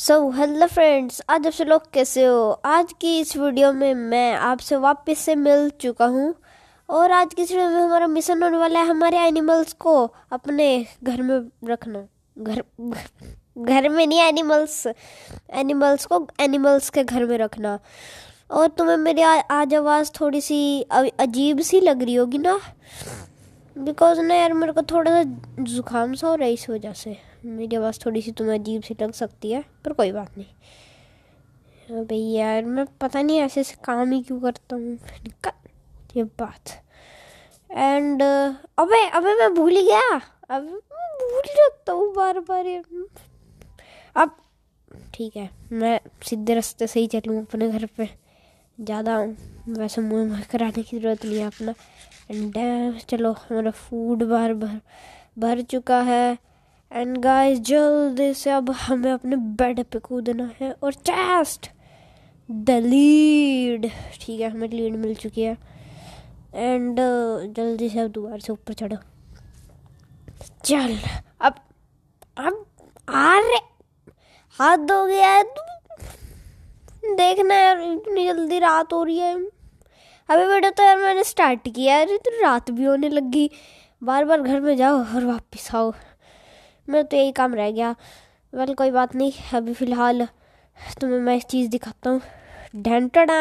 So hello friends आज आप लोग कैसे हो आज की इस वीडियो में मैं आपसे वापस से मिल चुका हूँ और आज की इस वीडियो में हमारा मिशन होने वाला है हमारे एनिमल्स को अपने घर में रखना घर घर में नहीं एनिमल्स एनिमल्स को एनिमल्स के घर में रखना और तुम्हें मेरी आज आवाज़ थोड़ी सी अजीब सी लग रही होगी ना बिकॉज ना यार मेरे को थोड़ा सा जुकाम सा हो रहा है इस वजह से मेरी आवाज़ थोड़ी सी तुम्हें अजीब सी लग सकती है पर कोई बात नहीं अबे यार मैं पता नहीं ऐसे ऐसे काम ही क्यों करता हूँ ये बात एंड अबे अबे मैं भूल गया अब भूल जाता हूँ बार बार ये अब ठीक है मैं सीधे रास्ते से ही चलूँ अपने घर पे ज़्यादा वैसे मुँह मुँह कराने की ज़रूरत नहीं है अपना एंड चलो हमारा फूड बार बार भर चुका है एंड गाइस जल्दी से अब हमें अपने बेड पे कूदना है और चेस्ट द लीड ठीक है हमें लीड मिल चुकी है एंड uh, जल्दी से अब दोबारा से ऊपर चढ़ो चल अब अब आ रहे हाथ धो गया है तू देखना यार इतनी जल्दी रात हो रही है अभी बेटा तो यार मैंने स्टार्ट किया यार तो रात भी होने लगी बार बार घर में जाओ और वापस आओ मेरा तो यही काम रह गया वेल कोई बात नहीं अभी फ़िलहाल तुम्हें मैं इस चीज़ दिखाता हूँ डेंटड़ा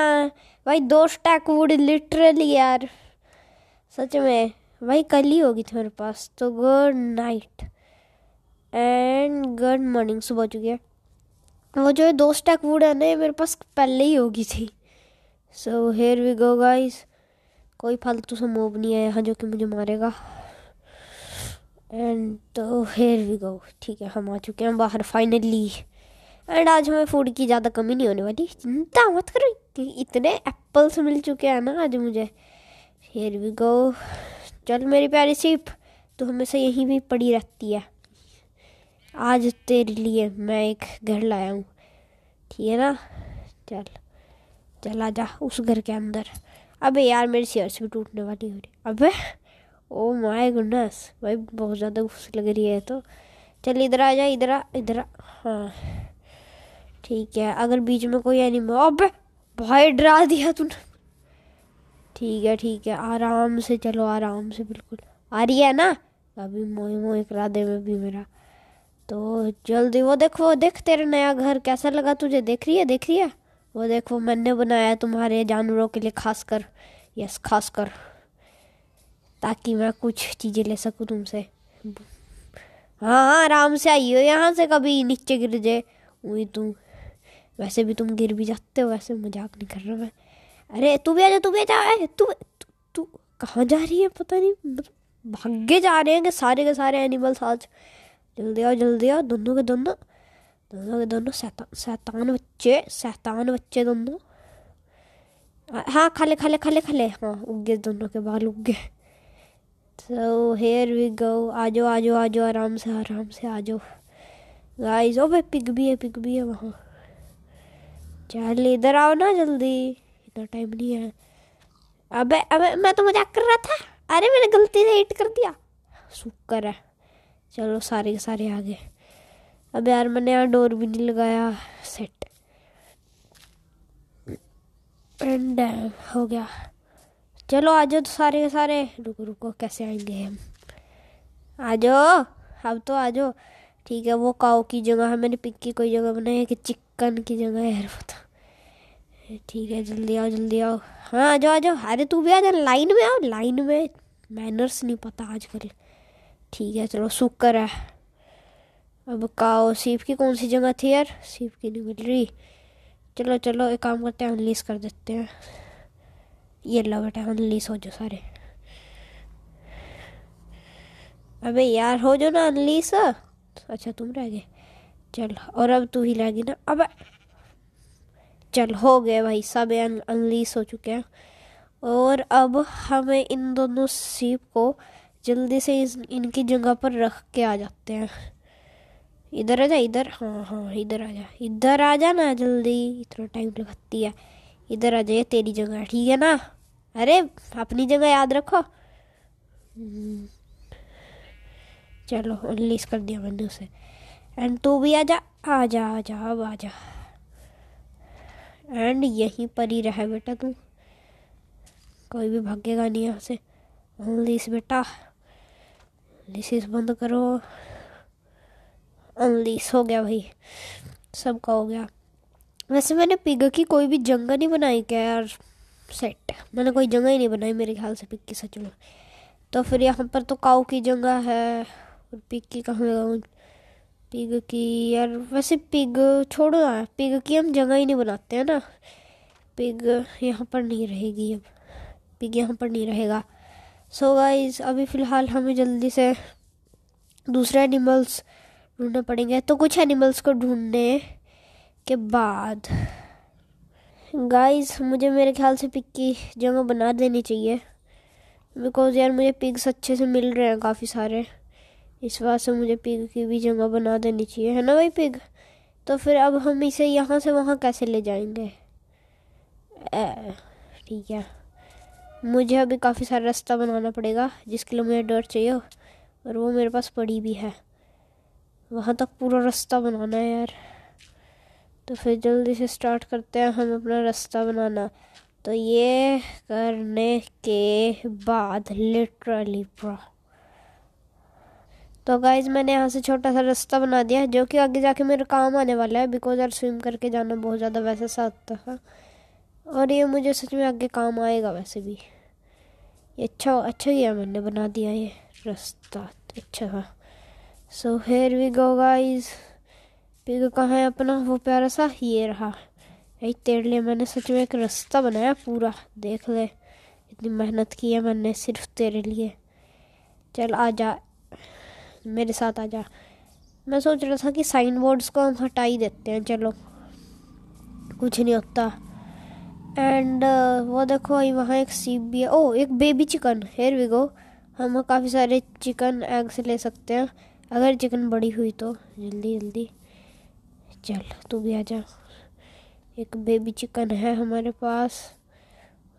भाई दो स्टैक वुड लिटरली यार सच में भाई कल ही होगी तुम्हारे पास तो good night and good morning सुबह चुकी है वो जो है दो स्टैक वुड है ना मेरे पास पहले ही होगी थी so here we go guys कोई फालतू सा मोब नहीं है यहाँ जो कि मुझे मारेगा एंड तो हेयर वी गो ठीक है हम आ चुके हैं बाहर फाइनली एंड आज हमें फूड की ज़्यादा कमी नहीं होने वाली चिंता मत करो इतने एप्पल्स मिल चुके हैं ना आज मुझे हेयर वी गो चल मेरी प्यारी सीप तो हमेशा यहीं भी पड़ी रहती है आज तेरे लिए मैं एक घर लाया हूँ ठीक है ना चल चला जा उस घर के अंदर अबे यार मेरी सियर से भी टूटने वाली हो रही अबे ओ माय गुडनेस भाई बहुत ज़्यादा गुस्से लग रही है तो चल इधर आ जा इधर आ इधर आ हाँ ठीक है अगर बीच में कोई एनिमल अबे भाई डरा दिया तूने ठीक है ठीक है आराम से चलो आराम से बिल्कुल आ रही है ना अभी मोए मोए करा दे में भी मेरा तो जल्दी वो देखो देख तेरा नया घर कैसा लगा तुझे देख रही है देख रही है वो देखो मैंने बनाया तुम्हारे जानवरों के लिए खास कर यस खास कर ताकि मैं कुछ चीज़ें ले सकूँ तुमसे हाँ हाँ आराम से आइयो यहाँ से कभी नीचे गिर जाए वही तू वैसे भी तुम गिर भी जाते हो वैसे मजाक नहीं कर रहा मैं अरे तू भी आ जा तू भी जा तू तू कहाँ जा रही है पता नहीं मतलब भागे जा रहे हैं कि सारे के सारे एनिमल्स आज जल्दी आओ जल्दी आओ दोनों के दोनों दोनों के दोनों सैता सैतान बच्चे सैतान बच्चे दोनों हाँ खाले खाले खाले खाले हाँ उगे दोनों के बाल उगे सो हेयर वी गो आजो आजो आजो आराम से आराम से आजो गाइस ओ भाई पिग भी है पिग भी है वहाँ चल इधर आओ ना जल्दी इतना टाइम नहीं है अबे अबे मैं तो मजाक कर रहा था अरे मैंने गलती से हिट कर दिया शुक्र है चलो सारे के सारे आ गए अब यार मैंने यहाँ डोर भी नहीं लगाया सेट एंड uh, हो गया चलो आ जाओ तो सारे सारे रुको रुको कैसे आएंगे हम आ जाओ अब तो आ जाओ ठीक है वो काओ की जगह है मैंने पिक कोई जगह बनाई है कि चिकन की जगह है पता ठीक है जल्दी आओ जल्दी आओ हाँ आ जाओ आ जाओ अरे तू भी आ जा लाइन में आओ लाइन में मैनर्स नहीं पता आजकल ठीक है चलो शुक्र है अब काओ सीप की कौन सी जगह थी यार सीप की नहीं मिल रही चलो चलो एक काम करते हैं अनलिस कर देते हैं ये लो बेटा अनलिस हो जाओ सारे अबे यार हो जाओ ना अनलिस अच्छा तुम रह गए चल और अब तू ही रह गई ना अब चल हो गए भाई सब अनलीस हो चुके हैं और अब हमें इन दोनों सीप को जल्दी से इस इनकी जगह पर रख के आ जाते हैं इधर आ जा इधर हाँ हाँ इधर आ जा इधर आ जा ना जल्दी इतना टाइम लगाती है इधर आ जाइए तेरी जगह ठीक है ना अरे अपनी जगह याद रखो चलो रिलीज कर दिया मैंने उसे एंड तू भी आ जा आ जा आ जा अब आ जा एंड यहीं पर ही रहे बेटा तू कोई भी भागेगा नहीं यहाँ से अनलिस बेटा लिसिस बंद करो अनलिस हो गया भाई सबका हो गया वैसे मैंने पिग की कोई भी जगह नहीं बनाई क्या यार सेट मैंने कोई जगह ही नहीं बनाई मेरे ख्याल से पिग की सच में तो फिर यहाँ पर तो काऊ की जगह है और पिग की कहाँ लगाऊ पिग की यार वैसे पिग छोड़ो ना पिग की हम जगह ही नहीं बनाते हैं ना पिग यहाँ पर नहीं रहेगी अब पिग यहाँ पर नहीं रहेगा सो so गाइस अभी फ़िलहाल हमें जल्दी से दूसरे एनिमल्स ढूंढने पड़ेंगे तो कुछ एनिमल्स को ढूंढने के बाद गाइस मुझे मेरे ख्याल से पिक की जगह बना देनी चाहिए बिकॉज़ यार मुझे पिग्स अच्छे से मिल रहे हैं काफ़ी सारे इस बात से मुझे पिग की भी जगह बना देनी चाहिए है ना भाई पिग तो फिर अब हम इसे यहाँ से वहाँ कैसे ले जाएंगे ठीक है मुझे अभी काफ़ी सारा रास्ता बनाना पड़ेगा जिसके लिए मुझे डर चाहिए और वो मेरे पास पड़ी भी है वहाँ तक पूरा रास्ता बनाना है यार तो फिर जल्दी से स्टार्ट करते हैं हम अपना रास्ता बनाना तो ये करने के बाद लिटरली ब्रो तो गाइज मैंने यहाँ से छोटा सा रास्ता बना दिया जो कि आगे जाके मेरे काम आने वाला है बिकॉज यार स्विम करके जाना बहुत ज़्यादा वैसे सा था और ये मुझे सच में आगे काम आएगा वैसे भी ये अच्छा अच्छा किया मैंने बना दिया ये रास्ता अच्छा था so here we go guys pig कहाँ है अपना वो प्यारा सा ये रहा यही तेरे लिए मैंने सच में एक रास्ता बनाया पूरा देख ले इतनी मेहनत की है मैंने सिर्फ तेरे लिए चल आ जा मेरे साथ आ जा मैं सोच रहा था कि साइन बोर्ड्स को हम हटा ही देते हैं चलो कुछ नहीं होता एंड uh, वो देखो भाई वहाँ एक सीप भी है ओ एक baby chicken here we go हम काफ़ी सारे चिकन एग्स ले सकते हैं अगर चिकन बड़ी हुई तो जल्दी जल्दी चल तू भी आ जा एक बेबी चिकन है हमारे पास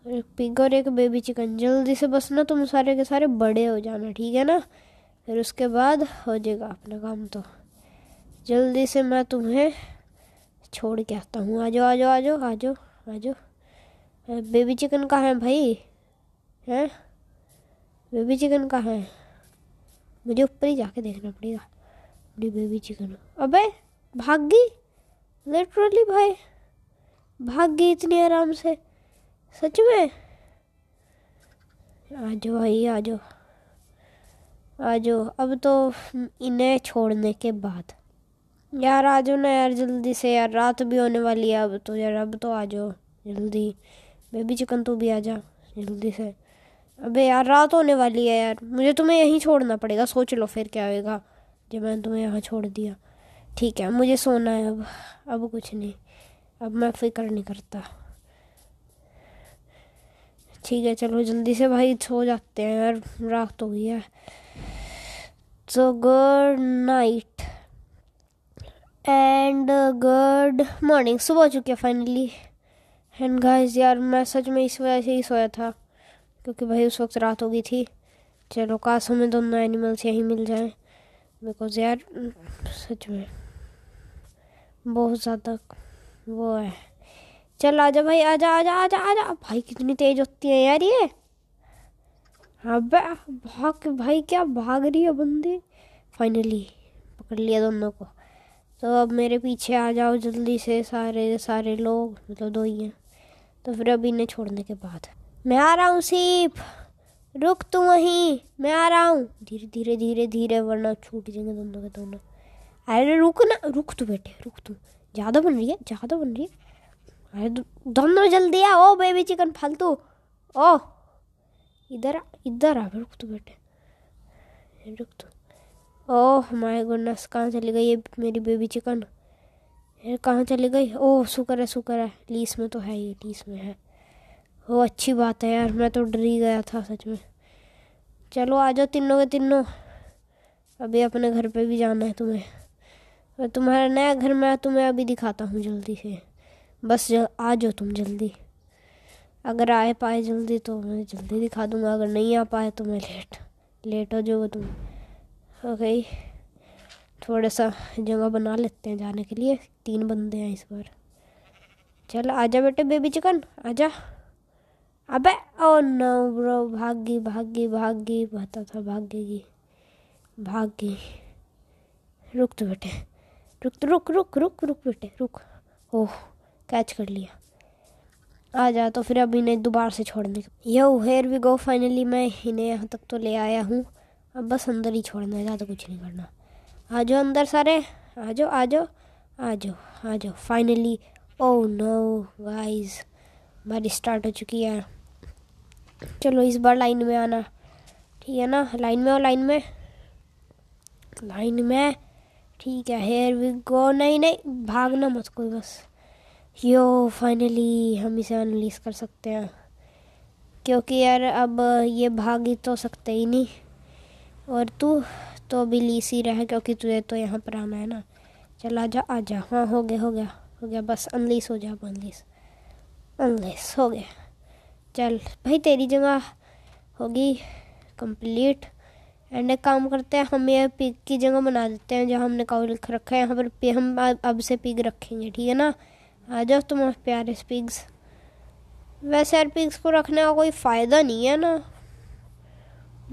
और एक पिंक और एक बेबी चिकन जल्दी से बस ना तुम सारे के सारे बड़े हो जाना ठीक है ना फिर उसके बाद हो जाएगा अपना काम तो जल्दी से मैं तुम्हें छोड़ के आता हूँ आ जाओ आ जाओ आ जाओ आ जाओ आ जाओ बेबी चिकन कहाँ है भाई हैं बेबी चिकन कहाँ है मुझे ऊपर ही जाके देखना पड़ेगा अपनी बेबी चिकन अबे भाग गई लिटरली भाई भाग गई इतनी आराम से सच में आ जाओ भाई आ जाओ आ जाओ अब तो इन्हें छोड़ने के बाद यार आ जाओ ना यार जल्दी से यार रात भी होने वाली है अब तो यार अब तो आ जाओ जल्दी बेबी चिकन तू भी आ जा जल्दी से अबे यार रात होने वाली है यार मुझे तुम्हें यहीं छोड़ना पड़ेगा सोच लो फिर क्या होएगा जब मैंने तुम्हें यहाँ छोड़ दिया ठीक है मुझे सोना है अब अब कुछ नहीं अब मैं फिक्र नहीं करता ठीक है चलो जल्दी से भाई सो जाते हैं यार रात हो गई है so good night and good morning सुबह हो चुकी है फाइनली एंड गाइस यार मैं सच में इस वजह से ही सोया था क्योंकि भाई उस वक्त रात हो गई थी चलो काश हमें दोनों एनिमल्स यहीं मिल जाएं बिकॉज यार सच में बहुत ज़्यादा वो है चल आजा भाई आजा आजा आजा आजा भाई कितनी तेज होती है यार ये अब भाग भाई क्या भाग रही है बंदी फाइनली पकड़ लिया दोनों को तो अब मेरे पीछे आ जाओ जल्दी से सारे सारे लोग मतलब दो ही हैं तो फिर अब इन्हें छोड़ने के बाद मैं आ रहा हूँ सीप रुक तू वहीं मैं आ रहा हूँ धीरे धीरे धीरे धीरे वरना छूट जाएंगे दोनों के दोनों अरे रुक ना रुक तू बेटे रुक तू ज़्यादा बन रही है ज़्यादा बन रही है अरे दो जल्दी आ ओ बेबी चिकन फालतू ओ इधर इधर आ रुक तू बेटे रुक तू ओह माय गुडनेस कहाँ चली गई ये मेरी बेबी चिकन कहाँ चली गई ओह शुक्र है शुक्र है लीस में तो है ये लीस में है वो अच्छी बात है यार मैं तो डर ही गया था सच में चलो आ जाओ तीनों के तीनों अभी अपने घर पे भी जाना है तुम्हें और तुम्हारा नया घर मैं तुम्हें अभी दिखाता हूँ जल्दी से बस जल आ जाओ तुम जल्दी अगर आए पाए जल्दी तो मैं जल्दी दिखा दूँगा अगर नहीं आ पाए तो मैं लेट लेट हो जाओ तुम ओके थोड़ा सा जगह बना लेते हैं जाने के लिए तीन बंदे हैं इस बार चल आजा बेटे बेबी चिकन आजा अबे ओ नो ब्रो भागी भागी भागी बहता था भागेगी भागी रुक तो बेटे रुक रुक रुक रुक रुक बेटे रुक ओह कैच कर लिया आ जा तो फिर अब इन्हें दोबारा से छोड़ने yo here we go finally मैं इन्हें यहाँ तक तो ले आया हूँ अब बस अंदर ही छोड़ना है ज़्यादा कुछ नहीं करना आ जाओ अंदर सारे आ जाओ आ जाओ आ जाओ आ जाओ फाइनली ओ नो गाइस हमारी स्टार्ट हो चुकी है चलो इस बार लाइन में आना ठीक है ना लाइन में हो लाइन में लाइन में ठीक है हेयर वी गो नहीं नहीं भागना मत कोई बस यो फाइनली हम इसे अनलीस कर सकते हैं क्योंकि यार अब ये भाग ही तो सकते ही नहीं और तू तो अभी लीस ही रहे क्योंकि तुझे तो यहाँ पर आना है ना चल आ आ जा हाँ हो गया हो गया हो गया बस अनलीस हो जा अनलीस अनलीस हो गया चल भाई तेरी जगह होगी कंप्लीट एंड एक काम करते हैं हम ये पिग की जगह बना देते हैं जहाँ हमने काउ लिख रखा है यहाँ पर हम अब से पिग रखेंगे ठीक है ना आ जाओ तुम प्यारे पिग्स वैसे यार पिग्स को रखने का कोई फ़ायदा नहीं है ना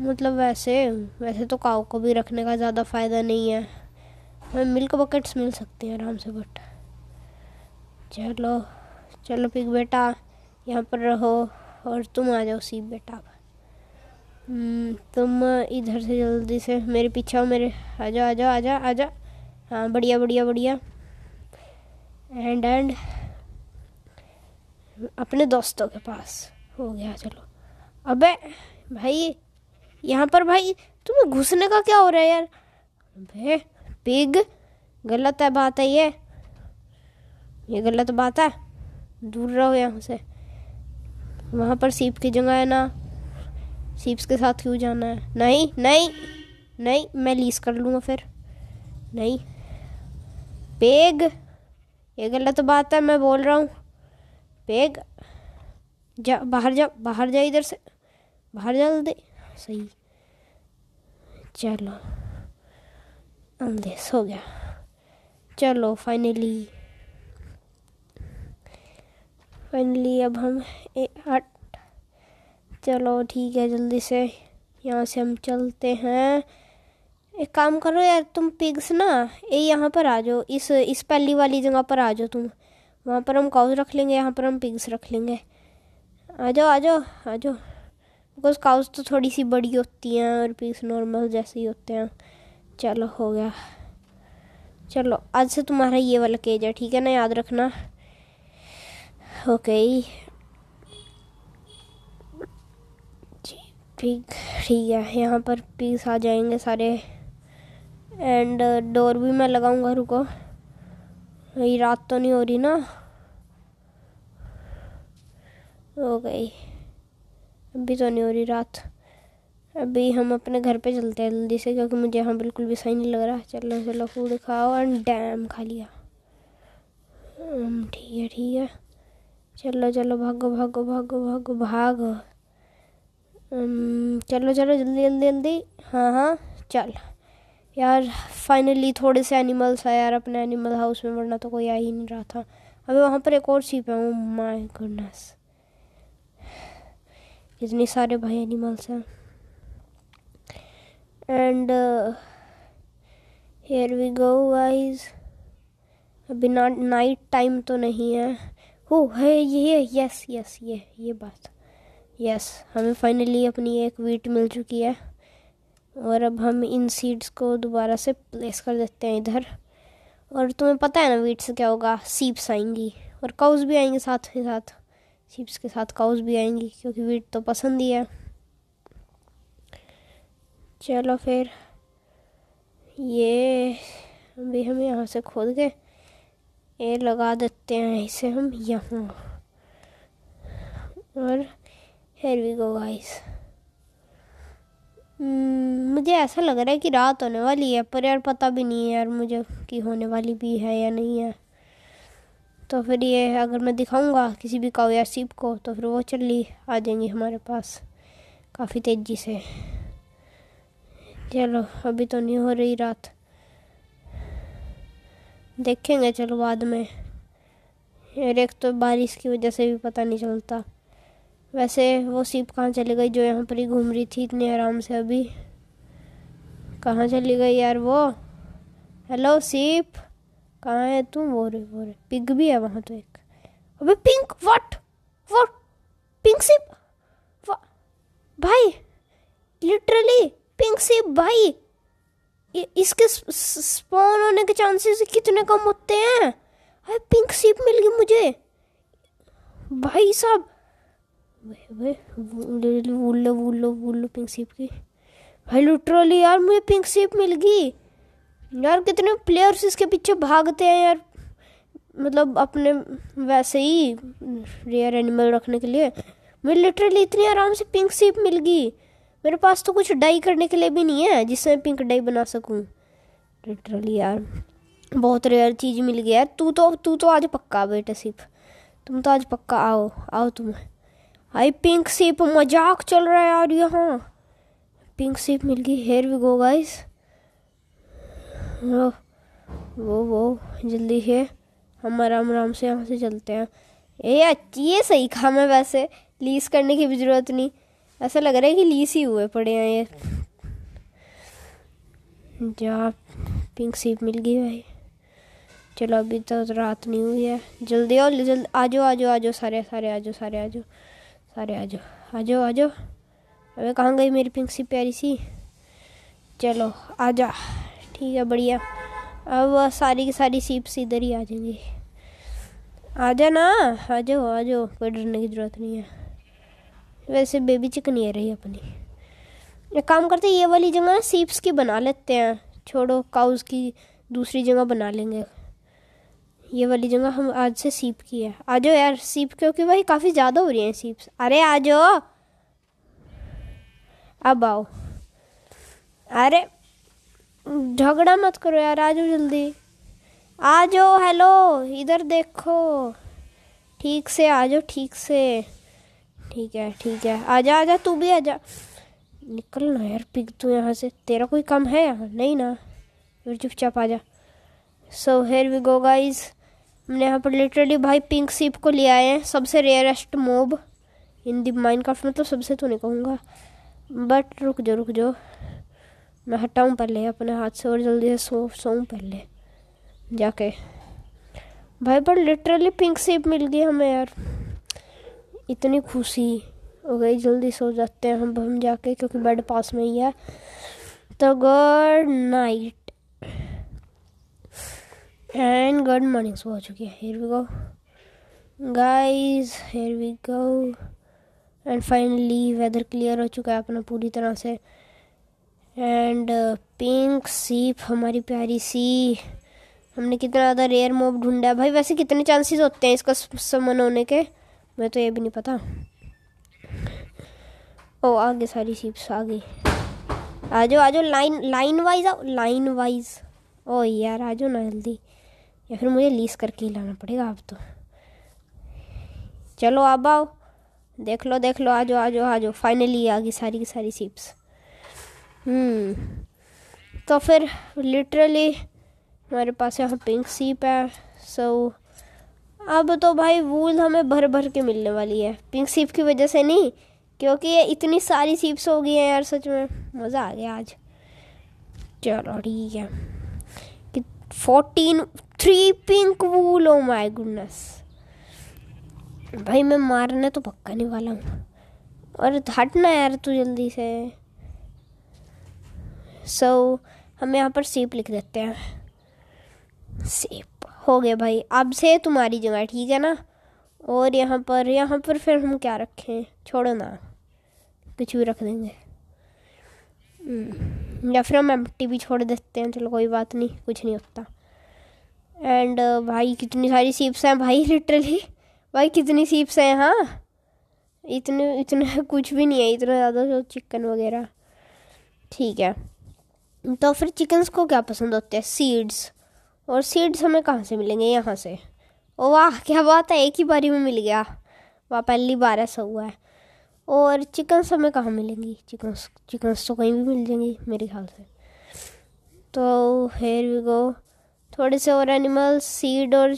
मतलब वैसे वैसे तो काउ को भी रखने का ज़्यादा फ़ायदा नहीं है हमें मिल्क बकेट्स मिल सकते हैं आराम से बट चलो चलो पिग बेटा यहाँ पर रहो और तुम आ जाओ सीप बेटा हम्म, तुम इधर से जल्दी से मेरे पीछे आओ मेरे आ आ जाओ जाओ आ जाओ आ जाओ हाँ बढ़िया बढ़िया बढ़िया एंड एंड अपने दोस्तों के पास हो गया चलो अबे भाई यहाँ पर भाई तुम्हें घुसने का क्या हो रहा है यार अबे पिग गलत है बात है ये ये गलत बात है दूर रहो यहाँ से वहाँ पर सीप की जगह है ना सीप्स के साथ क्यों जाना है नहीं नहीं नहीं मैं लीस कर लूँगा फिर नहीं पेग ये गलत तो बात है मैं बोल रहा हूँ पेग जा बाहर जा बाहर जा इधर से बाहर जा दे सही चलो अंदेस हो गया चलो फाइनली फाइनली अब हम ए, चलो ठीक है जल्दी से यहाँ से हम चलते हैं एक काम करो यार तुम पिग्स ना ये यहाँ पर आ जाओ इस इस पहली वाली जगह पर आ जाओ तुम वहाँ पर हम काउज रख लेंगे यहाँ पर हम पिग्स रख लेंगे आ जाओ आ जाओ आ जाओ बिकॉज काउज तो थोड़ी सी बड़ी होती हैं और पिग्स नॉर्मल जैसे ही होते हैं चलो हो गया चलो आज से तुम्हारा ये वाला केज है ठीक है ना याद रखना ओके ठीक ठीक है यहाँ पर पीस आ जाएंगे सारे एंड डोर uh, भी मैं लगाऊंगा रुको ये रात तो नहीं हो रही ना हो गई अभी तो नहीं हो रही रात अभी हम अपने घर पे चलते हैं जल्दी से क्योंकि मुझे यहाँ बिल्कुल भी सही नहीं लग रहा चलो चलो फूड खाओ एंड डैम खा लिया हम्म, ठीक है ठीक है चलो चलो भागो भागो भागो भागो भागो चलो चलो जल्दी जल्दी जल्दी हाँ हाँ चल यार फाइनली थोड़े से एनिमल्स आए यार अपने एनिमल हाउस में वरना तो कोई आ ही नहीं रहा था अभी वहाँ पर एक और सीप है ओ माय गुडनेस इतने सारे भाई एनिमल्स हैं and here we go guys अभी ना नाइट टाइम तो नहीं है हो oh, है ये यस यस ये ये बात यस हमें फाइनली अपनी एक वीट मिल चुकी है और अब हम इन सीड्स को दोबारा से प्लेस कर देते हैं इधर और तुम्हें पता है ना वीट से क्या होगा सीप्स आएंगी और काउस भी आएंगे साथ ही साथ सीप्स के साथ काउस भी आएंगी क्योंकि वीट तो पसंद ही है चलो फिर ये अभी हम यहाँ से खोद के ये लगा देते हैं इसे हम यहाँ और हेयर वी गो गाइस मुझे ऐसा लग रहा है कि रात होने वाली है पर यार पता भी नहीं है यार मुझे कि होने वाली भी है या नहीं है तो फिर ये अगर मैं दिखाऊंगा किसी भी काव्या सीप को तो फिर वो चली आ जाएंगी हमारे पास काफ़ी तेज़ी से चलो अभी तो नहीं हो रही रात देखेंगे चलो बाद में एक तो बारिश की वजह से भी पता नहीं चलता वैसे वो सीप कहाँ चली गई जो यहाँ पर ही घूम रही थी इतने आराम से अभी कहाँ चली गई यार वो हेलो सीप कहाँ है तू वो रे वो रे पिंक भी है वहाँ तो एक अबे पिंक व्हाट व्हाट पिंक सीप भाई लिटरली पिंक सीप भाई इसके स्पॉन होने के चांसेस कितने कम होते हैं अरे पिंक सीप मिल गई मुझे भाई साहब वूल पिंक सीप की भाई लिटरली यार मुझे पिंक सीप मिल गई यार कितने प्लेयर्स इसके पीछे भागते हैं यार मतलब अपने वैसे ही रेयर एनिमल रखने के लिए मुझे लिटरली इतनी आराम से पिंक सीप मिल गई मेरे पास तो कुछ डाई करने के लिए भी नहीं है जिससे मैं पिंक डाई बना सकूँ लिटरली यार बहुत रेयर चीज़ मिल गया है तू तो तू तो आज पक्का बेटा सिर्फ तुम तो आज पक्का आओ आओ तुम्हें आई पिंक सीप मजाक चल रहा है यार यहाँ पिंक सीप मिल गई हेयर वी गो गाइस वो वो जल्दी है हम आराम आराम से यहाँ से चलते हैं ये अच्छी ये सही काम है वैसे लीस करने की भी ज़रूरत नहीं ऐसा लग रहा है कि लीस ही हुए पड़े हैं ये जा पिंक सीप मिल गई भाई चलो अभी तो रात नहीं हुई है जल्दी आओ जल्दी आ जाओ आ जाओ आ जाओ सारे सारे आ जाओ सारे आ जाओ सारे आ जाओ आ जाओ आ जाओ अरे कहाँ गई मेरी पिंक सी प्यारी सी चलो आ जा ठीक है बढ़िया अब सारी की सारी सीप्स इधर ही आ जाएंगी आ जा ना आ जाओ आ जाओ कोई डरने की ज़रूरत नहीं है वैसे बेबी चिकन ये रही अपनी एक काम करते ये वाली जगह सीप्स की बना लेते हैं छोड़ो काउस की दूसरी जगह बना लेंगे ये वाली जगह हम आज से सीप की है आ जाओ यार सीप क्योंकि भाई काफ़ी ज़्यादा हो रही हैं सीप्स अरे आ जाओ अब आओ अरे झगड़ा मत करो यार आ जाओ जल्दी आ जाओ हेलो इधर देखो ठीक से आ जाओ ठीक से ठीक है ठीक है आ जा आ जा तू भी आ जा निकल ना यार पिक तू यहाँ से तेरा कोई काम है यहाँ नहीं ना फिर चुपचाप आ जा so here we go guys हमने यहाँ पर लिटरली भाई पिंक सीप को ले आए हैं सबसे rarest mob in the Minecraft मतलब सबसे तो नहीं कहूँगा बट रुक जाओ रुक जाओ मैं हटाऊँ पहले अपने हाथ से और जल्दी से सो सोऊँ पहले जाके भाई पर लिटरली पिंक सीप मिल गई हमें यार इतनी खुशी हो गई जल्दी सो जाते हैं हम हम जाके क्योंकि बेड पास में ही है तो good night and good morning सुबह हो चुकी है here we go guys here we go and finally weather clear हो चुका है अपना पूरी तरह से एंड पिंक सीप हमारी प्यारी सी हमने कितना ज़्यादा रेयर मोब ढूंढा भाई वैसे कितने चांसेस होते हैं इसका समन होने के मैं तो ये भी नहीं पता ओ oh, आगे सारी सीप्स आ गई आ जाओ आ जाओ लाइन लाइन वाइज आओ लाइन वाइज ओ यार आ जाओ ना जल्दी या फिर मुझे लीस करके ही लाना पड़ेगा अब तो चलो अब आओ देख लो देख लो आज आज आ जाओ फाइनली आ गई सारी की सारी सीप्स हम्म, तो फिर लिटरली हमारे पास यहाँ पिंक सीप है सो अब तो भाई वूल हमें भर भर के मिलने वाली है पिंक सीप की वजह से नहीं क्योंकि ये इतनी सारी सीप्स हो गई हैं यार सच में मज़ा आ गया आज चलो ठीक है कि fourteen three pink wool oh my goodness भाई मैं मारने तो पक्का नहीं वाला हूँ और हटना यार तू जल्दी से सो so, हम यहाँ पर सेप लिख देते हैं सेप हो गया भाई अब से तुम्हारी जगह ठीक है ना और यहाँ पर यहाँ पर फिर हम क्या रखें छोड़ो ना कुछ भी रख देंगे हम्म, या फिर हम एम्प्टी भी छोड़ देते हैं चलो कोई बात नहीं कुछ नहीं होता एंड uh, भाई कितनी सारी सीप्स हैं भाई लिटरली भाई कितनी सीप्स हैं हाँ इतने इतना कुछ भी नहीं है इतना ज़्यादा जो तो चिकन वगैरह ठीक है तो फिर चिकन्स को क्या पसंद होते हैं सीड्स और सीड्स हमें कहाँ से मिलेंगे यहाँ से ओ वाह क्या बात है एक ही बारी में मिल गया वाह पहली बार ऐसा हुआ है और चिकन्स हमें कहाँ मिलेंगी चिकन्स चिकन्स तो कहीं भी मिल जाएंगी मेरे ख्याल से तो हेयर वी गो थोड़े से और एनिमल्स सीड और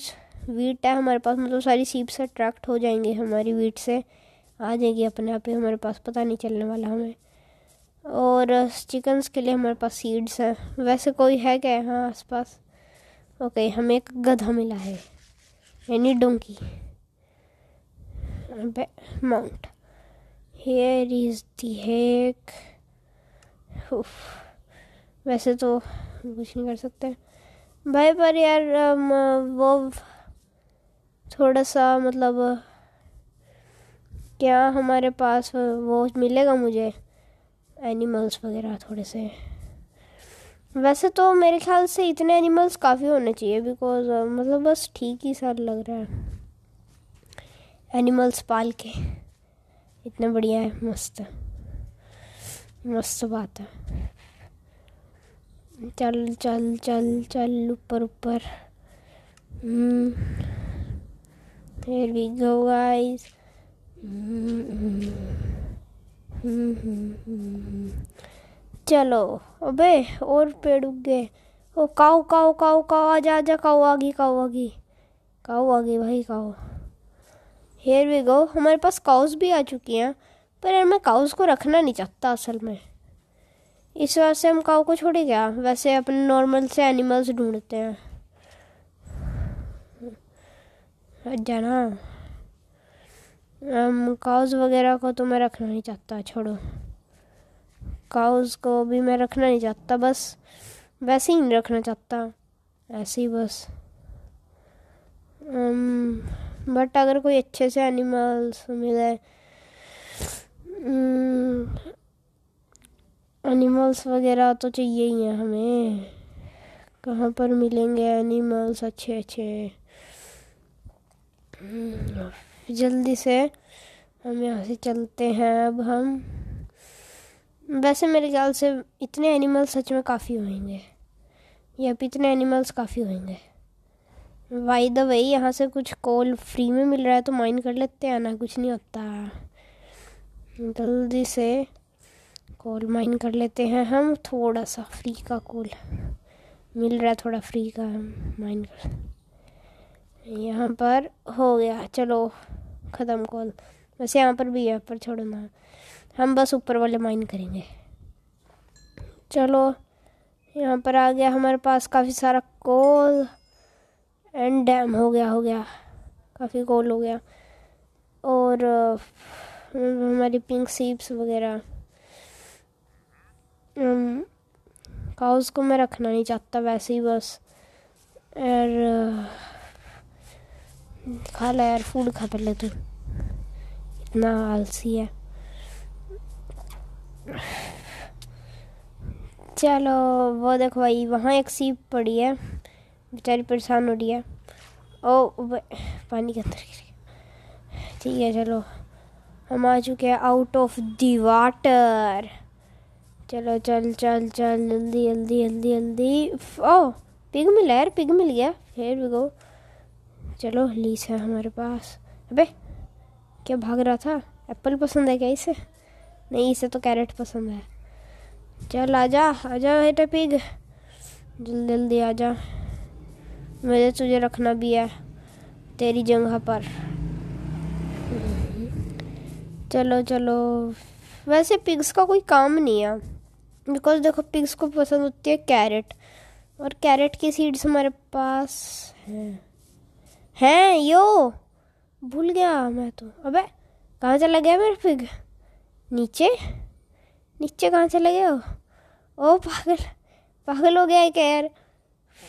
वीट है हमारे पास मतलब सारी सीड्स अट्रैक्ट हो जाएंगे हमारी वीट से आ जाएगी अपने आप ही हमारे पास पता नहीं चलने वाला हमें और चिकन्स के लिए हमारे पास सीड्स हैं वैसे कोई है क्या यहाँ आस पास ओके हमें एक गधा मिला है यानी donkey mount here is the hack वैसे तो कुछ नहीं कर सकते भाई पर यार वो थोड़ा सा मतलब क्या हमारे पास वो मिलेगा मुझे एनिमल्स वगैरह थोड़े से वैसे तो मेरे ख्याल से इतने एनिमल्स काफ़ी होने चाहिए बिकॉज मतलब बस ठीक ही सर लग रहा है एनिमल्स पाल के इतना बढ़िया है मस्त मस्त बात है चल चल चल चल ऊपर ऊपर फिर भी गो गाइस चलो अबे और पेड़ उग गए ओ काओ काओ काओ काओ आ जा काओ गई काओ गई काओ गई भाई काओ हेयर वी गो हमारे पास काउस भी आ चुकी हैं पर यार मैं काउस को रखना नहीं चाहता असल में इस से हम काऊ को छोड़े क्या वैसे अपने नॉर्मल से एनिमल्स ढूंढते हैं जाना हम काउज वगैरह को तो मैं रखना नहीं चाहता छोड़ो काउज को भी मैं रखना नहीं चाहता बस वैसे ही नहीं रखना चाहता ऐसे ही बस बट अगर कोई अच्छे से एनिमल्स मिले हम्म, एनिमल्स वगैरह तो चाहिए ही हैं हमें कहाँ पर मिलेंगे एनिमल्स अच्छे अच्छे हम्म, जल्दी से हम यहाँ से चलते हैं अब हम वैसे मेरे ख्याल से इतने एनिमल्स सच में काफ़ी होंगे या इतने एनिमल्स काफ़ी होंगे वाई द वही यहाँ से कुछ कोल फ्री में मिल रहा है तो माइन कर लेते हैं ना कुछ नहीं होता जल्दी से कोल माइन कर लेते हैं हम थोड़ा सा फ्री का कोल मिल रहा है थोड़ा फ्री का हम माइन कर यहाँ पर हो गया चलो ख़त्म कोल वैसे यहाँ पर भी है पर छोड़ो ना हम बस ऊपर वाले माइन करेंगे चलो यहाँ पर आ गया हमारे पास काफ़ी सारा कोल एंड डैम हो गया हो गया काफ़ी कोल हो गया और हमारी पिंक सीप्स वगैरह हम्म। काउस को मैं रखना नहीं चाहता वैसे ही बस और खा ला यार फूड खा पहले तू इतना आलसी है चलो वो देखो भाई वहाँ एक सीप पड़ी है बेचारी परेशान हो रही है ओ पानी के अंदर गिर ठीक है चलो हम आ चुके हैं आउट ऑफ दी वाटर चलो चल चल चल जल्दी जल्दी जल्दी जल्दी ओ पिग मिला यार पिग मिल गया हेयर वी गो चलो लीस है हमारे पास अबे क्या भाग रहा था एप्पल पसंद है क्या इसे नहीं इसे तो कैरेट पसंद है चल आ जा आ जा बेटा पिग जल्दी जल्दी आ जा मुझे तुझे रखना भी है तेरी जगह पर चलो चलो वैसे पिग्स का कोई काम नहीं है बिकॉज देखो पिग्स को पसंद होती है कैरेट और कैरेट की सीड्स हमारे पास हैं हैं यो भूल गया मैं तो अबे कहाँ चला गया मेरा पिग नीचे नीचे कहाँ चला गया हो ओ पागल पागल हो गया है क्या यार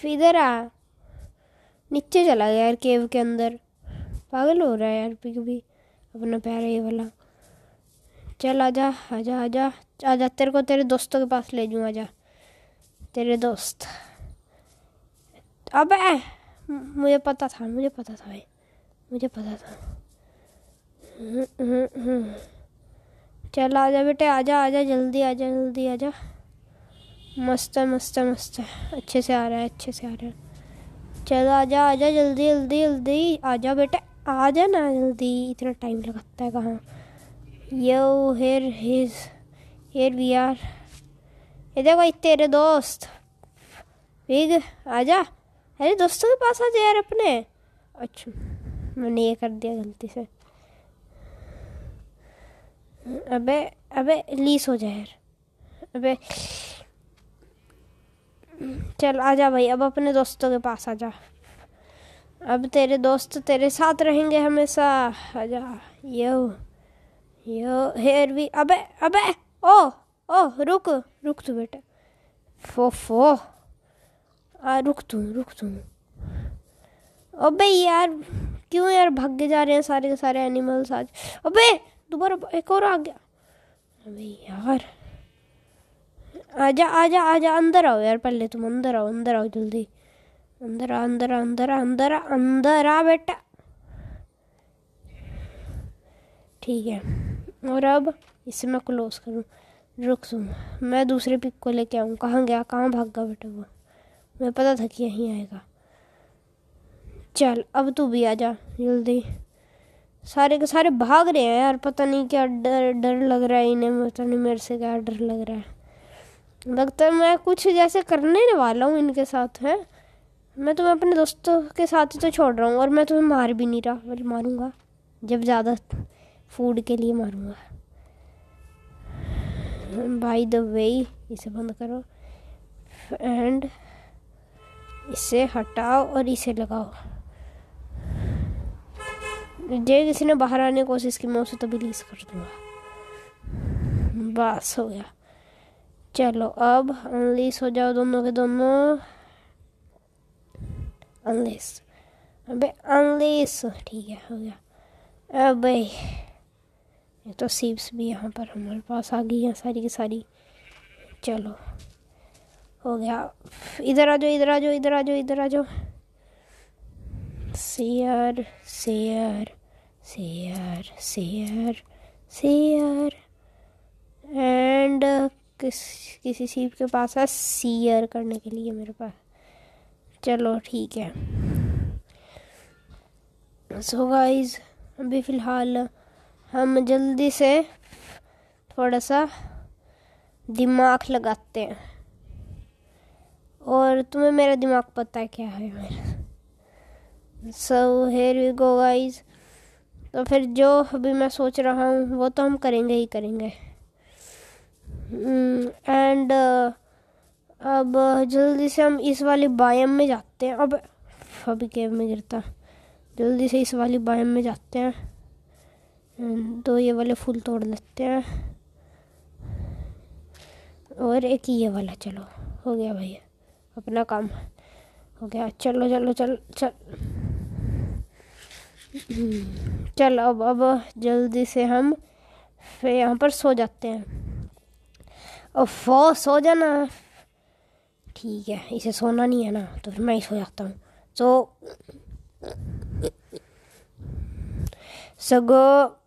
फिदर आ नीचे चला गया यार केव के अंदर पागल हो रहा है यार पिग भी अपना प्यार ये वाला चल आजा आजा आजा जा तेरे को तेरे दोस्तों के पास ले जाऊँ आ जा तेरे दोस्त अब मुझे पता था मुझे पता था भाई मुझे पता था हम्म, हम्म, हम्म। चल आ जा बेटे आ जा आ जा जल्दी आ जा जल्दी आ जा मस्त है मस्त है मस्त है अच्छे से आ रहा है अच्छे से आ रहा है चल आ जा जल्दी जल्दी जल्दी आ जा बेटे आ जा ना जल्दी इतना टाइम लगता है कहाँ yo here his here we are ये देखो तेरे दोस्त बिग आजा अरे दोस्तों के पास आ जाए यार अपने अच्छा मैंने ये कर दिया गलती से अबे अबे लीस हो जाए यार अबे चल आजा भाई अब अपने दोस्तों के पास आ जा अब तेरे दोस्त तेरे साथ रहेंगे हमेशा आजा यो यो हेयर भी अबे अबे ओह ओह रुक रुक तू बेटा फो फो आ रुक तू रुक तू अबे यार क्यों यार भाग के जा रहे हैं सारे के सारे एनिमल्स आज अबे दोबारा एक और आ गया अबे यार आजा आजा आजा अंदर आओ यार पहले तुम अंदर आओ अंदर आओ जल्दी अंदर आ अंदर आ अंदर आ अंदर आ अंदर आ बेटा ठीक है और अब इससे मैं क्लोज करूँ रुक सुन मैं दूसरे पिक को लेके आऊँ कहाँ गया कहाँ भाग गया बेटा वो मैं पता था कि यहीं आएगा चल अब तू भी आ जा जल्दी सारे के सारे भाग रहे हैं यार पता नहीं क्या डर डर लग रहा है इन्हें पता नहीं मेरे से क्या डर लग रहा है लगता है मैं कुछ जैसे करने वाला हूँ इनके साथ है मैं तुम्हें अपने दोस्तों के साथ ही तो छोड़ रहा हूँ और मैं तुम्हें मार भी नहीं रहा मारूंगा जब ज़्यादा फूड के लिए मारूंगा बाई द वे इसे बंद करो एंड इसे हटाओ और इसे लगाओ जे किसी ने बाहर आने की कोशिश की मैं उसे तो रिलीज कर दूंगा बस हो गया चलो अब अनलिस हो जाओ दोनों के दोनों अनलिस अबे अनलिस ठीक है हो गया अबे तो सीप्स भी यहाँ पर हमारे पास आ गई हैं सारी की सारी चलो हो गया इधर आ जाओ इधर आ जाओ इधर आ जाओ इधर आ जाओ share share share share share and किस किसी सीप के पास है सीयर करने के लिए मेरे पास चलो ठीक है सो so गाइस अभी फ़िलहाल हम जल्दी से थोड़ा सा दिमाग लगाते हैं और तुम्हें मेरा दिमाग पता है क्या है मेरा so here we go guys तो फिर जो अभी मैं सोच रहा हूँ वो तो हम करेंगे ही करेंगे एंड hmm, uh, अब जल्दी से हम इस वाली बायम में जाते हैं अब अभी केव में गिरता जल्दी से इस वाली बायम में जाते हैं दो तो ये वाले फूल तोड़ लेते हैं और एक ये वाला चलो हो गया भैया अपना काम हो गया चलो चलो चल चल चल अब अब जल्दी से हम फिर यहाँ पर सो जाते हैं अफो सो जाना ठीक है इसे सोना नहीं है ना तो फिर मैं ही सो जाता हूँ सो तो, सगो so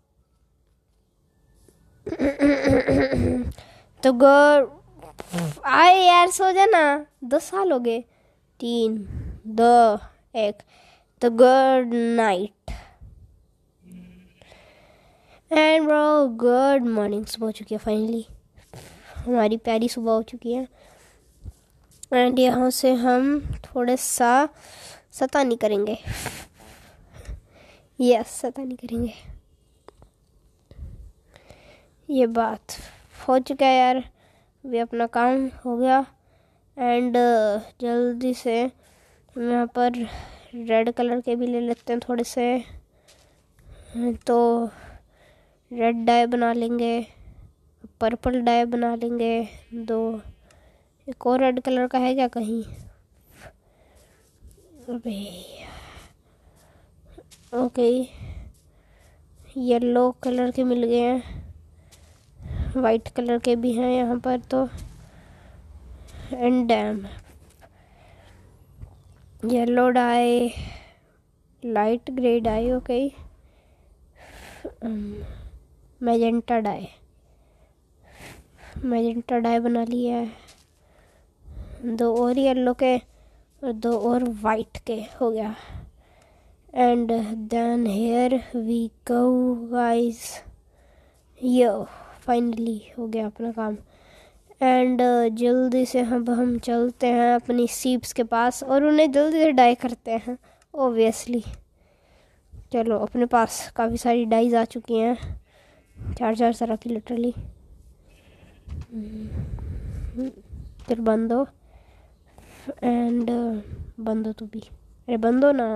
तो गर आए यार सो जाना दस साल हो गए तीन दो एक तो good night and bro good morning सुबह हो चुकी है फाइनली हमारी प्यारी सुबह हो चुकी है एंड यहाँ से हम थोड़े सा सता नहीं करेंगे यस yes, सता नहीं करेंगे ये बात हो चुका है यार अभी अपना काम हो गया एंड जल्दी से हम यहाँ पर रेड कलर के भी ले लेते हैं थोड़े से तो रेड डाई बना लेंगे पर्पल डाई बना लेंगे दो एक और रेड कलर का है क्या कहीं अबे ओके येलो कलर के मिल गए हैं वाइट कलर के भी हैं यहाँ पर तो and damn yellow dye light grey dye okay magenta dye magenta dye बना लिया है दो और येलो के और दो और वाइट के हो गया and then here we go guys yo finally हो गया अपना काम एंड uh, जल्दी से हम हम चलते हैं अपनी सीप्स के पास और उन्हें जल्दी से डाई करते हैं ओबियसली चलो अपने पास काफ़ी सारी डाइज आ चुकी हैं चार चार तरह की लिटरली फिर बंद हो एंड बंद हो तू भी अरे बंद हो ना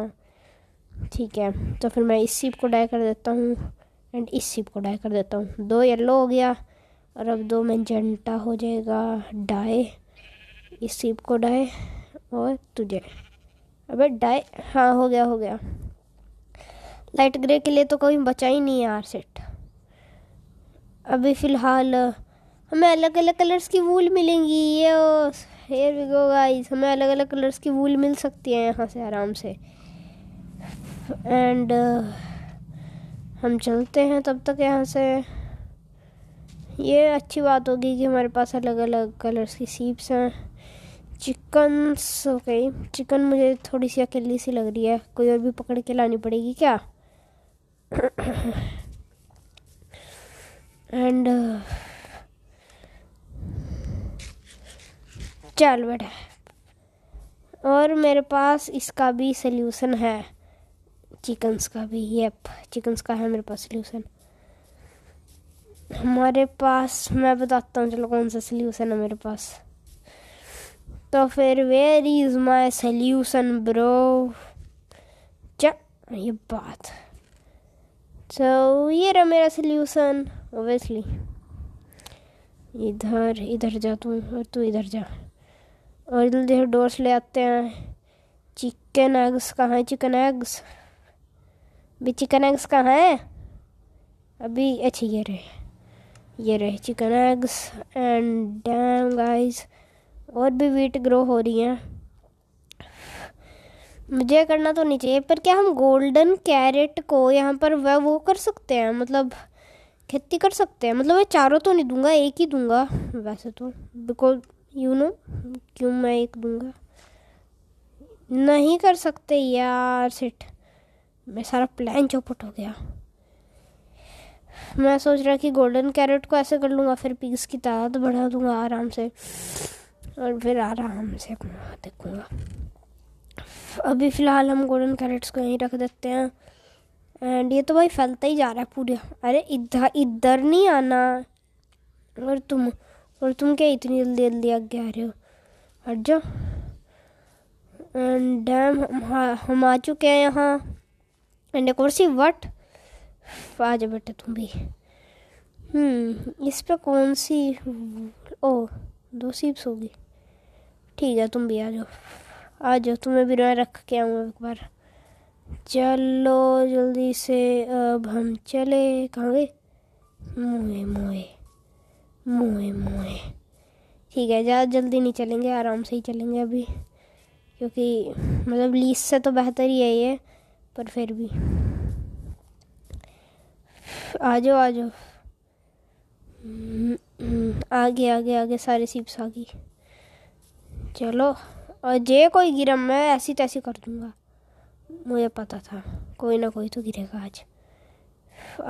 ठीक है तो फिर मैं इस सीप को डाई कर देता हूँ एंड इस शिप को डाई कर देता हूँ दो येलो हो गया और अब दो मैंजेंटा हो जाएगा डाई इस शिप को डाई और तुझे अबे डाई हाँ हो गया हो गया लाइट ग्रे के लिए तो कोई बचा ही नहीं है यार सेट अभी फ़िलहाल हमें अलग अलग कलर्स की वूल मिलेंगी ये हेयर वी गो गाइस हमें अलग अलग कलर्स की वूल मिल सकती है यहाँ से आराम से एंड uh, हम चलते हैं तब तक यहाँ से ये अच्छी बात होगी कि हमारे पास अलग अलग कलर्स की सीप्स हैं चिकन ओके चिकन मुझे थोड़ी सी अकेली सी लग रही है कोई और भी पकड़ के लानी पड़ेगी क्या एंड चल बेटा और मेरे पास इसका भी सल्यूशन है चिकन्स का भी ये चिकन्स का है मेरे पास सोल्यूशन हमारे पास मैं बताता हूँ चलो कौन सा सोल्यूशन है मेरे पास तो फिर where is my solution bro चा ये बात सो ये रहा मेरा सल्यूशन ओबियसली इधर इधर जा तू और तू इधर जा और जल्दी से डोर्स ले आते हैं चिकन एग्स कहाँ है चिकन एग्स अभी चिकन एग्स कहाँ है अभी अच्छा ये रहे ये रहे chicken eggs and damn guys और भी वीट ग्रो हो रही हैं मुझे करना तो नहीं चाहिए पर क्या हम गोल्डन कैरेट को यहाँ पर वह वो कर सकते हैं मतलब खेती कर सकते हैं मतलब मैं चारों तो नहीं दूंगा एक ही दूंगा वैसे तो बिकॉज यू नो क्यों मैं एक दूंगा नहीं कर सकते यार सिट मैं सारा प्लान चौपट हो गया मैं सोच रहा कि गोल्डन कैरेट को ऐसे कर लूँगा फिर पीस की तादाद बढ़ा दूँगा आराम से और फिर आराम से अपना देखूँगा अभी फ़िलहाल हम गोल्डन कैरेट्स को यहीं रख देते हैं एंड ये तो भाई फैलता ही जा रहा है पूरे अरे इधर इधर नहीं आना और तुम और तुम क्या इतनी जल्दी जल्दी आगे आ रहे हो हट जाओ एंड डैम हम, हम आ चुके हैं यहाँ एंड ए सी वट आ जाओ बेटा तुम भी हम्म, इस पर कौन सी ओ दो सीप्स होगी ठीक है तुम भी आ जाओ आ जाओ तुम्हें भी मैं रख के आऊँगा एक बार चलो जल्दी से अब हम चले कहाँ गए मोए मोए मोए मोए ठीक है ज़्यादा जल्दी नहीं चलेंगे आराम से ही चलेंगे अभी क्योंकि मतलब लीज से तो बेहतर ही है ये पर फिर भी आ जाओ आ जाओ आगे आगे आगे सारे सिप्स आ गई चलो और जे कोई गिरा मैं ऐसी तैसी कर दूंगा मुझे पता था कोई ना कोई तो गिरेगा आज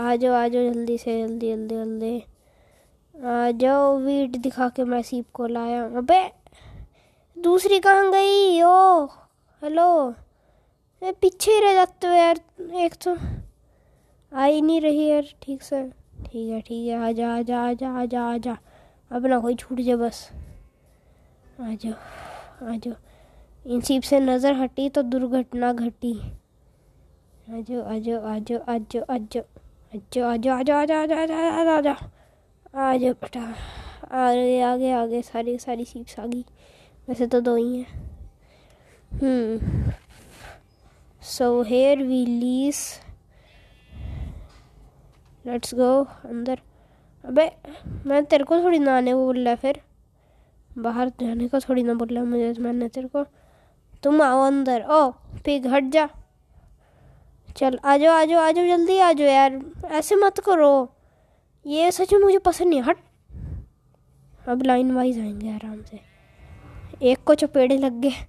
आ जाओ आ जाओ जल्दी से जल्दी जल्दी जल्दी आ जाओ वीट दिखा के मैं सीप को लाया अबे दूसरी कहाँ गई ओ हेलो पीछे ही रह जाते हो यार एक तो आ ही नहीं रही यार ठीक से ठीक है ठीक है आ जा आ जा आ जा आ जा आ जा अब ना कोई छूट जाए बस आ जाओ आ जाओ इन सीप से नज़र हटी तो दुर्घटना घटी आ जाओ आ जाओ आ जाओ आ जाओ आ जाओ आ जाओ आ जाओ आ जाओ आ जाओ आ जाओ आ जाओ आ जाओ आ जाओ बेटा आगे आगे आगे सारी सारी सीप्स आ गई वैसे तो दो ही हैं hmm so here we lease let's go अंदर अबे मैं तेरे को थोड़ी ना आने को बोल रहा फिर बाहर जाने को थोड़ी ना बोल रहा मुझे मैंने तेरे को तुम आओ अंदर ओ पिग हट जा चल आ जाओ आ जाओ आ जाओ जल्दी आ जाओ यार ऐसे मत करो ये सच में मुझे पसंद नहीं हट अब लाइन वाइज आएंगे आराम से एक को चपेड़े लग गए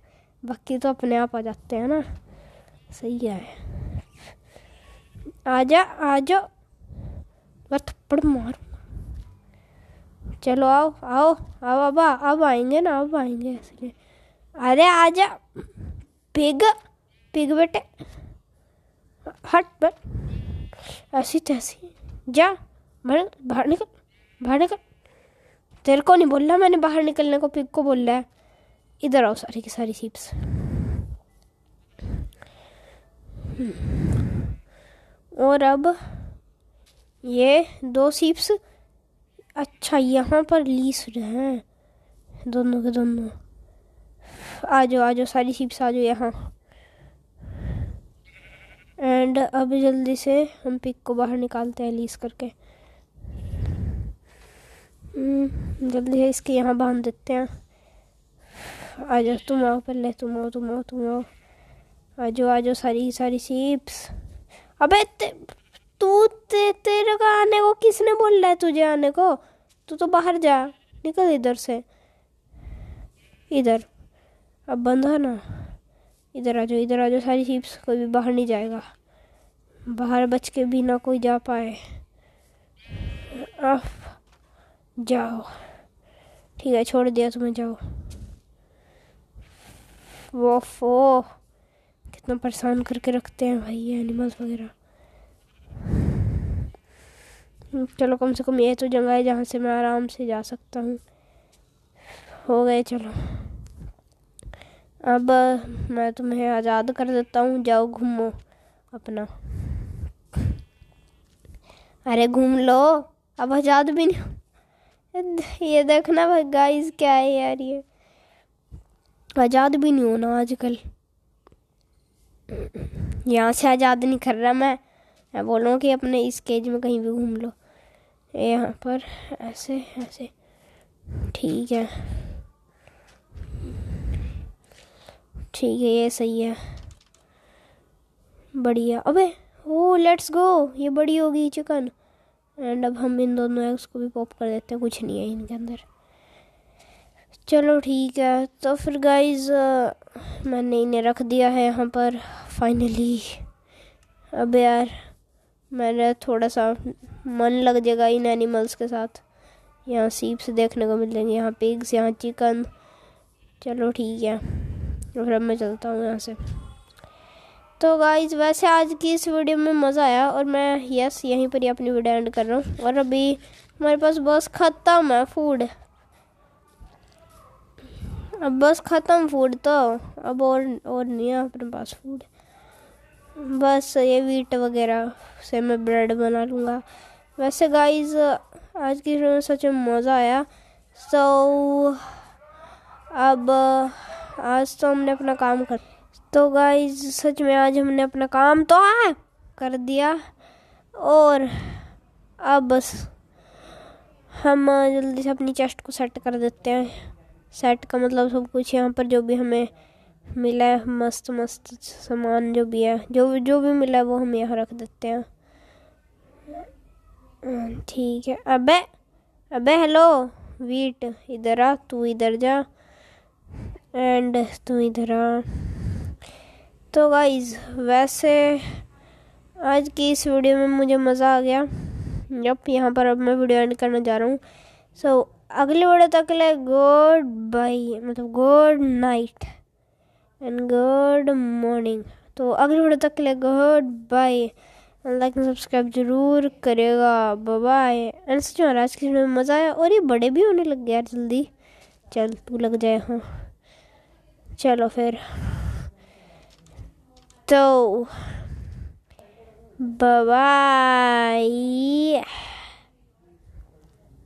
बाकी तो अपने आप आ जाते हैं ना सही है आजा आजा मैं थप्पड़ मार चलो आओ आओ आओ अब अब आएंगे ना अब आएंगे इसलिए अरे आजा पिग पिग बेटे हट बट ऐसी तैसी जा बाहर बाहर निकल बाहर निकल तेरे को नहीं बोल रहा मैंने बाहर निकलने को पिग को बोल रहा है इधर आओ सारी की सारी सीप्स हम्म। और अब ये दो सीप्स अच्छा यहाँ पर लीस हैं दोनों के दोनों आ जाओ आ जाओ सारी सीप्स आ जाओ यहाँ एंड अब जल्दी से हम पिक को बाहर निकालते हैं लीस करके हम्म, जल्दी से इसके यहाँ बांध देते हैं आ जाओ तुम आओ पहले तुम आओ तुम आओ तुम आओ आजो आजो सारी सारी सीप्स अबे तू ते, तेरे का आने को किसने बोल रहा है तुझे आने को तू तो बाहर जा निकल इधर से इधर अब बंद है ना इधर आ जाओ इधर आ जाओ सारी सीप्स कोई भी बाहर नहीं जाएगा बाहर बच के भी ना कोई जा पाए आप जाओ ठीक है छोड़ दिया तुम्हें जाओ वो फो कितना परेशान करके रखते हैं भाई ये एनिमल्स वगैरह चलो कम से कम ये तो जगह है जहाँ से मैं आराम से जा सकता हूँ हो गए चलो अब मैं तुम्हें आज़ाद कर देता हूँ जाओ घूमो अपना अरे घूम लो अब आज़ाद भी नहीं ये देखना भाई गाइस क्या है यार ये आज़ाद भी नहीं होना आजकल यहाँ से आज़ाद नहीं कर रहा मैं मैं बोल रहा कि अपने इस केज में कहीं भी घूम लो यहाँ पर ऐसे ऐसे ठीक है ठीक है ये सही है बढ़िया अबे ओ लेट्स गो ये बड़ी होगी चिकन एंड अब हम इन दोनों एग्स को भी पॉप कर देते हैं कुछ नहीं है इनके अंदर चलो ठीक है तो फिर गाइज मैंने इन्हें रख दिया है यहाँ पर फाइनली अब यार मेरा थोड़ा सा मन लग जाएगा इन एनिमल्स के साथ यहाँ सीप्स देखने को मिल जाएंगे यहाँ पिग्स यहाँ चिकन चलो ठीक है फिर अब मैं चलता हूँ यहाँ से तो गाइज वैसे आज की इस वीडियो में मज़ा आया और मैं यस यहीं पर ही अपनी वीडियो एंड कर रहा हूँ और अभी हमारे पास बस ख़त्म है फूड अब बस ख़त्म फूड तो अब और और नहीं है अपने पास फूड बस ये वीट वगैरह से मैं ब्रेड बना लूँगा वैसे गाइस आज की शो में सच में मज़ा आया सो so, अब आज तो हमने अपना काम कर तो गाइस सच में आज हमने अपना काम तो है कर दिया और अब बस हम जल्दी से अपनी चेस्ट को सेट कर देते हैं सेट का मतलब सब कुछ यहाँ पर जो भी हमें मिला है मस्त मस्त सामान जो भी है जो जो भी मिला है वो हम यहाँ रख देते हैं हाँ, ठीक है अबे अबे हेलो वीट इधर आ तू इधर जा एंड तू इधर आ तो गाइज वैसे आज की इस वीडियो में मुझे मज़ा आ गया जब यहाँ पर अब मैं वीडियो एंड करने जा रहा हूँ सो so, अगले वीडियो तक के लिए गुड बाई मतलब good night and good morning तो अगले वीडियो तक के लिए goodbye like and subscribe जरूर करेगा बाय एंड सच में आज की में मज़ा आया और ये बड़े भी होने लग गया जल्दी चल तू लग जाए हाँ चलो फिर तो बाय